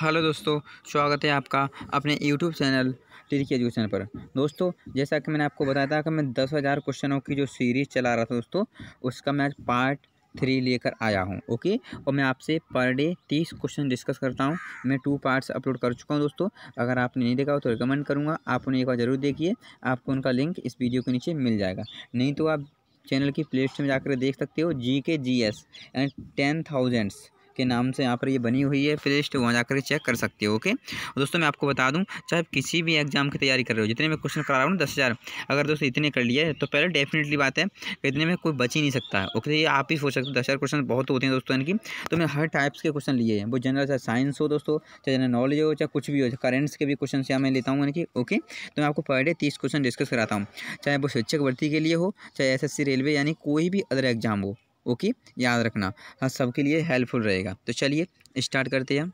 hello दोस्तों स्वागत है आपका अपने यूट्यूब चैनल टिरिक एजुकेशन पर दोस्तों जैसा कि मैंने आपको बताया था कि मैं दस हज़ार क्वेश्चनों की जो सीरीज़ चला रहा था दोस्तों उसका मैं आज पार्ट थ्री लेकर आया हूँ ओके और मैं आपसे पर डे तीस क्वेश्चन डिस्कस करता हूँ मैं टू पार्ट्स अपलोड कर चुका हूँ दोस्तों अगर आपने नहीं देखा हो तो रिकमेंड करूँगा आप उन्हें एक बार ज़रूर देखिए आपको उनका लिंक इस वीडियो के नीचे मिल जाएगा नहीं तो आप चैनल की प्ले में जाकर देख सकते हो G K G S and ten thousands के नाम से यहाँ पर ये बनी हुई है प्ले लिस्ट वहाँ जाकर चेक कर सकते हो ओके और दोस्तों मैं आपको बता दूँ चाहे आप किसी भी एग्जाम की तैयारी कर रहे हो जितने में क्वेश्चन करा रहा हूँ दस हज़ार अगर दोस्तों इतने कर लिए तो पहले डेफिनेटली बात है इतने में कोई बच ही नहीं सकता है ओके ये आप ही सोच सकते हो दस हज़ार क्वेश्चन बहुत होते हैं दोस्तों इनकी तो मैं हर टाइप्स के क्वेश्चन लिए हैं वो जनरल चाहे साइंस हो दोस्तों चाहे जनरल नॉलेज हो चाहे कुछ भी हो करेंट्स के भी क्वेश्चन यहाँ मैं लेता हूँ यानी कि ओके तो मैं आपको पर डे तीस क्वेश्चन डिस्कस कराता हूँ चाहे वो शिक्षक भर्ती के लिए हो चाहे एस रेलवे यानी कोई भी अदर एग्जाम हो ओके याद रखना हाँ सबके लिए हेल्पफुल रहेगा तो चलिए स्टार्ट करते हैं हम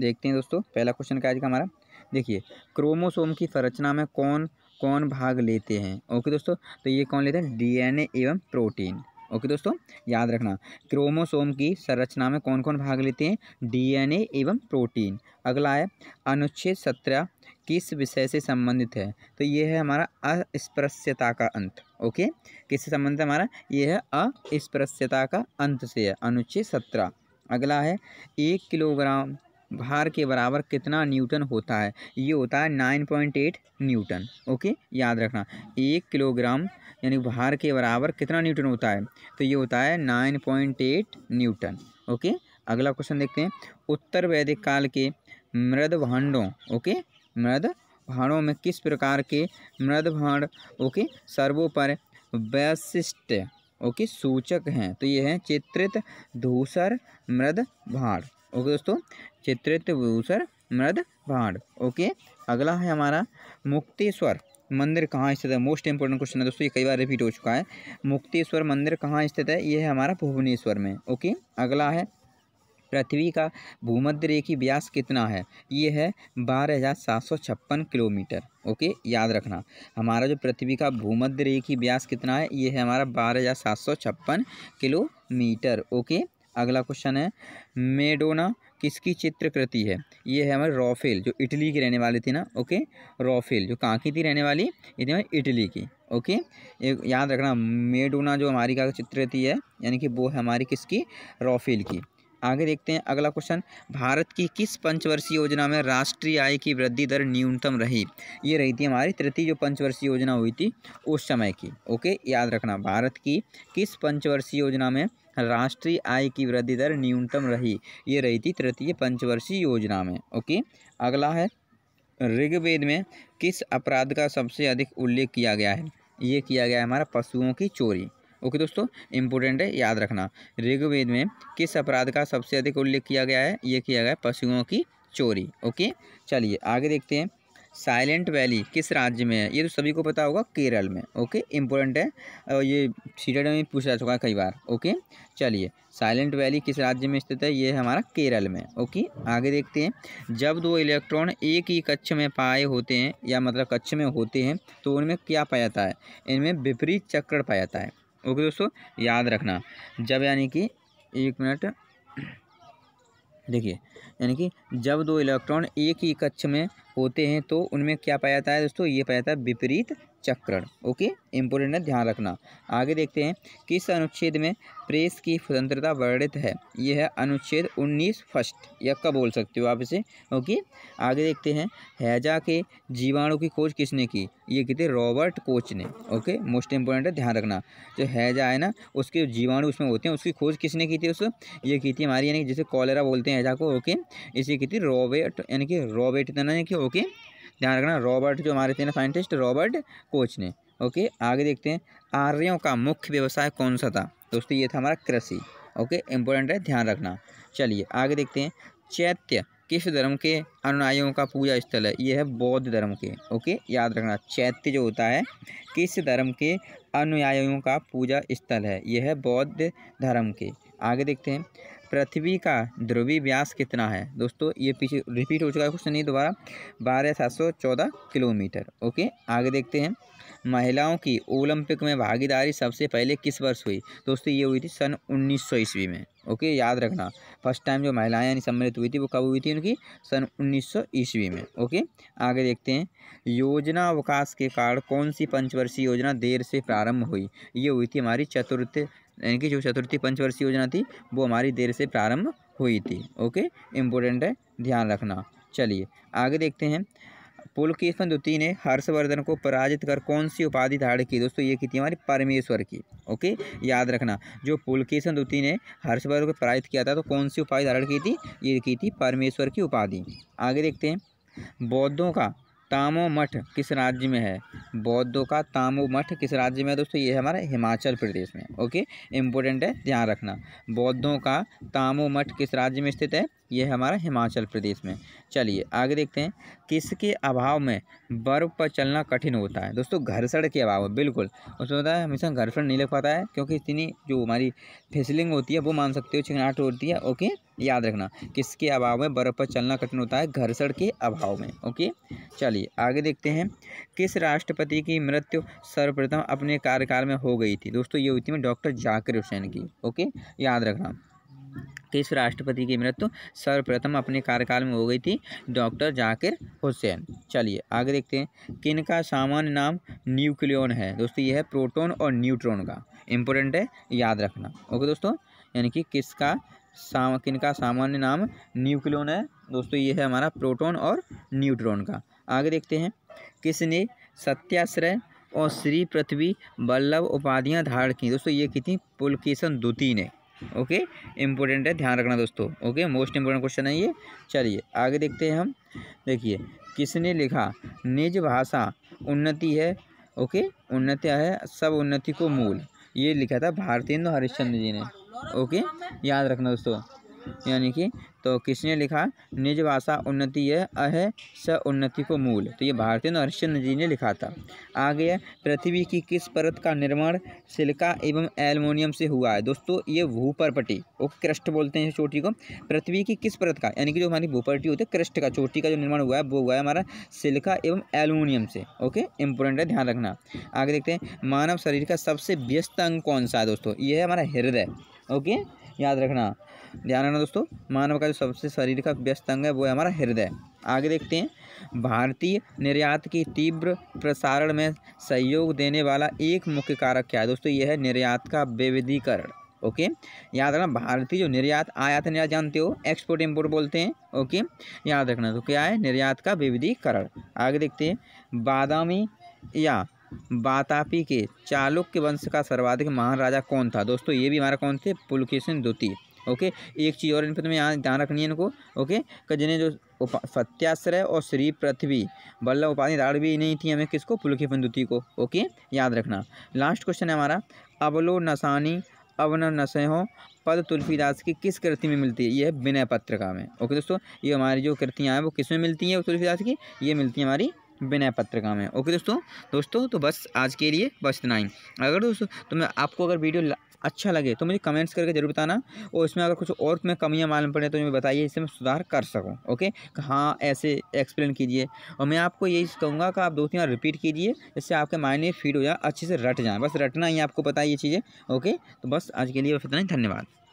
देखते हैं दोस्तों पहला क्वेश्चन का आज का हमारा देखिए क्रोमोसोम की संरचना में कौन कौन भाग लेते हैं ओके दोस्तों तो ये कौन लेते हैं डीएनए एवं प्रोटीन ओके दोस्तों याद रखना क्रोमोसोम की संरचना में कौन कौन भाग लेते हैं डीएनए एवं प्रोटीन अगला है अनुच्छेद सत्रह किस विषय से संबंधित है तो ये है हमारा अस्पृश्यता का अंत ओके किससे संबंधित हमारा ये है अस्पृश्यता का अंत से है अनुच्छेद सत्रह अगला है एक किलोग्राम भार के बराबर कितना न्यूटन होता है ये होता है nine point eight newton okay याद रखना एक किलोग्राम यानी भार के बराबर कितना न्यूटन होता है तो ये होता है nine point eight newton okay अगला क्वेश्चन देखते हैं उत्तर वैदिक काल के मृद भांडों ओके मृद भाड़ों में किस प्रकार के मृद भाड़ ओके सर्वोपर वैशिष्ट ओके सूचक हैं तो ये हैं चित्रित धूसर मृद भाड़ ओके दोस्तों चित्रित धूसर मृद भाड़ ओके अगला है हमारा मुक्तेश्वर मंदिर कहाँ स्थित है मोस्ट इंपॉर्टेंट क्वेश्चन है दोस्तों ये कई बार रिपीट हो चुका है मुक्तेश्वर मंदिर कहाँ स्थित है ये है हमारा भुवनेश्वर में ओके अगला है पृथ्वी का भूमध्य रेखी व्यास कितना है ये है बारह हज़ार सात सौ छप्पन किलोमीटर ओके याद रखना हमारा जो पृथ्वी का भूमध्य रेखी व्यास कितना है ये है हमारा बारह हज़ार सात सौ छप्पन किलोमीटर ओके अगला क्वेश्चन है मेडोना किसकी चित्रकृति है ये है हमारे रॉफेल जो इटली की रहने वाली थी ना ओके रॉफेल जो कहाँ की थी रहने वाली ये हमारी इटली की ओके एक याद रखना मेडोना जो हमारी का चित्रकृति है यानी कि वो है हमारी किसकी रॉफेल की आगे देखते हैं अगला क्वेश्चन भारत की किस पंचवर्षीय योजना में राष्ट्रीय आय की वृद्धि दर न्यूनतम रही ये रही थी हमारी तृतीय जो पंचवर्षीय योजना हुई थी उस समय की ओके याद रखना भारत की किस पंचवर्षीय योजना में राष्ट्रीय आय की वृद्धि दर न्यूनतम रही ये रही थी तृतीय पंचवर्षीय योजना में ओके अगला है ऋग्वेद में किस अपराध का सबसे अधिक उल्लेख किया गया है ये किया गया है हमारा पशुओं की चोरी ओके दोस्तों इम्पोर्टेंट है याद रखना ऋग्वेद में किस अपराध का सबसे अधिक उल्लेख किया गया है ये किया गया है पशुओं की चोरी ओके चलिए आगे देखते हैं साइलेंट वैली किस राज्य में है ये तो सभी को पता होगा केरल में ओके इम्पोर्टेंट है और ये सीटेड में पूछा जा चुका है कई बार ओके चलिए साइलेंट वैली किस राज्य में स्थित है ये हमारा केरल में ओके आगे देखते हैं जब दो इलेक्ट्रॉन एक ही कक्ष में पाए होते हैं या मतलब कक्ष में होते हैं तो उनमें क्या पाया जाता है इनमें विपरीत चक्र पाया जाता है ओके दोस्तों याद रखना जब यानी कि एक मिनट देखिए यानी कि जब दो इलेक्ट्रॉन एक ही कक्ष में होते हैं तो उनमें क्या पाया जाता है दोस्तों ये पाया जाता है विपरीत चक्रण ओके इम्पोर्टेंट है ध्यान रखना आगे देखते हैं किस अनुच्छेद में प्रेस की स्वतंत्रता वर्णित है यह है अनुच्छेद उन्नीस फर्स्ट कब बोल सकते हो आप इसे ओके आगे देखते हैं हैजा के जीवाणु की खोज किसने की ये कितने रॉबर्ट कोच ने ओके मोस्ट इम्पोर्टेंट है ध्यान रखना जो हैजा है ना उसके जीवाणु उसमें होते हैं उसकी खोज किसने की थी उस ये की थी हमारी यानी जैसे कॉलेरा बोलते हैं हैजा को ओके इसी की थी रॉबर्ट यानी कि रॉबर्ट थे ना यानी कि ओके ध्यान रखना रॉबर्ट जो हमारे थे ना साइंटिस्ट रॉबर्ट कोच ने ओके आगे देखते हैं आर्यों का मुख्य व्यवसाय कौन सा था दोस्तों ये था हमारा कृषि ओके इम्पोर्टेंट है ध्यान रखना चलिए आगे देखते हैं चैत्य किस धर्म के अनुयायियों का पूजा स्थल है ये है बौद्ध धर्म के ओके याद रखना चैत्य जो होता है किस धर्म के अनुयायियों का पूजा स्थल है यह है बौद्ध धर्म के आगे देखते हैं पृथ्वी का ध्रुवी व्यास कितना है दोस्तों ये पीछे रिपीट हो चुका है क्वेश्चन नहीं दोबारा बारह सात सौ चौदह किलोमीटर ओके आगे देखते हैं महिलाओं की ओलंपिक में भागीदारी सबसे पहले किस वर्ष हुई दोस्तों ये हुई थी सन उन्नीस सौ ईस्वी में ओके याद रखना फर्स्ट टाइम जो महिलाएं यानी सम्मिलित हुई थी वो कब हुई थी उनकी सन उन्नीस सौ ईस्वी में ओके आगे देखते हैं योजना अवकाश के कारण कौन सी पंचवर्षीय योजना देर से प्रारंभ हुई ये हुई थी हमारी चतुर्थ यानी कि जो चतुर्थी पंचवर्षीय योजना थी वो हमारी देर से प्रारंभ हुई थी ओके इम्पोर्टेंट है ध्यान रखना चलिए आगे देखते हैं पुलकेशन द्वितीय ने हर्षवर्धन को पराजित कर कौन सी उपाधि धारण की दोस्तों ये की थी हमारी परमेश्वर की ओके याद रखना जो पुल पुलकेशन द्वितीय ने हर्षवर्धन को पराजित किया था तो कौन सी उपाधि धारण की थी ये की थी परमेश्वर की उपाधि आगे देखते हैं बौद्धों का तामो मठ किस राज्य में है बौद्धों का तामो मठ किस राज्य में है दोस्तों ये हमारा हिमाचल प्रदेश में ओके इम्पोर्टेंट है ध्यान रखना बौद्धों का तामो मठ किस राज्य में स्थित है ये है हमारा हिमाचल प्रदेश में चलिए आगे देखते हैं किसके अभाव में बर्फ़ पर चलना कठिन होता है दोस्तों घर्षण के अभाव में बिल्कुल उसमें होता है हमेशा घर्षण नहीं लग पाता है क्योंकि इतनी जो हमारी फिसलिंग होती है वो मान सकते हो छिगनाट होती है ओके याद रखना किसके अभाव में बर्फ़ पर चलना कठिन होता है घर्षण के अभाव में ओके चलिए आगे देखते हैं किस राष्ट्रपति की मृत्यु सर्वप्रथम अपने कार्यकाल में हो गई थी दोस्तों ये हुई थी डॉक्टर जाकिर हुसैन की ओके याद रखना तीस राष्ट्रपति की मृत्यु सर्वप्रथम अपने कार्यकाल में हो गई थी डॉक्टर जाकिर हुसैन चलिए आगे देखते हैं किन का सामान्य नाम न्यूक्लियन है दोस्तों यह है प्रोटोन और न्यूट्रॉन का इम्पोर्टेंट है याद रखना ओके दोस्तों यानी कि किसका साम किन का सामान्य नाम न्यूक्लियन है दोस्तों ये है हमारा प्रोटोन और न्यूट्रॉन का आगे देखते हैं किसने सत्याश्रय और श्री पृथ्वी बल्लभ उपाधियां धारण की दोस्तों ये कितनी पुलकेशन द्वितीय ने ओके इम्पोर्टेंट है ध्यान रखना दोस्तों ओके मोस्ट इम्पोर्टेंट क्वेश्चन है ये चलिए आगे देखते हैं हम देखिए किसने लिखा निज भाषा उन्नति है ओके उन्नति है सब उन्नति को मूल ये लिखा था भारतेंद्र हरिश्चंद्र जी ने ओके याद रखना दोस्तों यानी कि तो किसने लिखा निज भाषा उन्नति यह अह स उन्नति को मूल तो ये भारतीय हरिश्चंद्र जी ने लिखा था आगे है पृथ्वी की किस परत का निर्माण सिल्का एवं एलमोनियम से हुआ है दोस्तों ये भूपरपटी वो क्रस्ट बोलते हैं चोटी को पृथ्वी की किस परत का यानी कि जो हमारी भूपरटी होती है क्रस्ट का चोटी का जो निर्माण हुआ है वो हुआ है हमारा सिल्का एवं एलमोनियम से ओके इंपॉर्टेंट है ध्यान रखना आगे देखते हैं मानव शरीर का सबसे व्यस्त अंग कौन सा है दोस्तों ये है हमारा हृदय ओके याद रखना ध्यान रखना दोस्तों मानव का जो सबसे शरीर का व्यस्त अंग है वो है हमारा हृदय आगे देखते हैं भारतीय निर्यात की तीव्र प्रसारण में सहयोग देने वाला एक मुख्य कारक क्या है दोस्तों यह है निर्यात का विविधीकरण ओके याद रखना भारतीय जो निर्यात आयात निर्यात जानते हो एक्सपोर्ट इम्पोर्ट बोलते हैं ओके याद रखना तो क्या है निर्यात का विविधीकरण आगे देखते हैं बादामी या बातापी के चालुक्य वंश का सर्वाधिक महान राजा कौन था दोस्तों ये भी हमारा कौन थे पुलकेशन द्वितीय ओके एक चीज़ और इन पर तुम्हें यहाँ ध्यान रखनी है इनको ओके कि जिन्हें जो सत्याश्रय और श्री पृथ्वी बल्लभ उपाधि राड़ भी नहीं थी हमें किसको पुलखी पंदुति को ओके याद रखना लास्ट क्वेश्चन है हमारा अबलो नसानी अवन नसहों पद तुलसीदास की किस कृति में मिलती है यह विनय पत्रिका में ओके दोस्तों ये हमारी जो कृतियाँ हैं वो किस में मिलती हैं तुलसीदास की ये मिलती है हमारी विनय पत्रिका में ओके दोस्तों दोस्तों तो बस आज के लिए बस इतना ही अगर दोस्तों मैं आपको अगर वीडियो अच्छा लगे तो मुझे कमेंट्स करके जरूर बताना और इसमें अगर कुछ और तुम्हें कमियाँ मालूम पड़े तो मुझे बताइए इससे मैं सुधार कर सकूँ ओके हाँ ऐसे एक्सप्लेन कीजिए और मैं आपको यही कहूँगा कि आप दो तीन बार रिपीट कीजिए जिससे आपके माइंड फीड हो जाए अच्छे से रट जाए बस रटना ही आपको पता ये चीज़ें ओके तो बस आज के लिए बस इतना ही धन्यवाद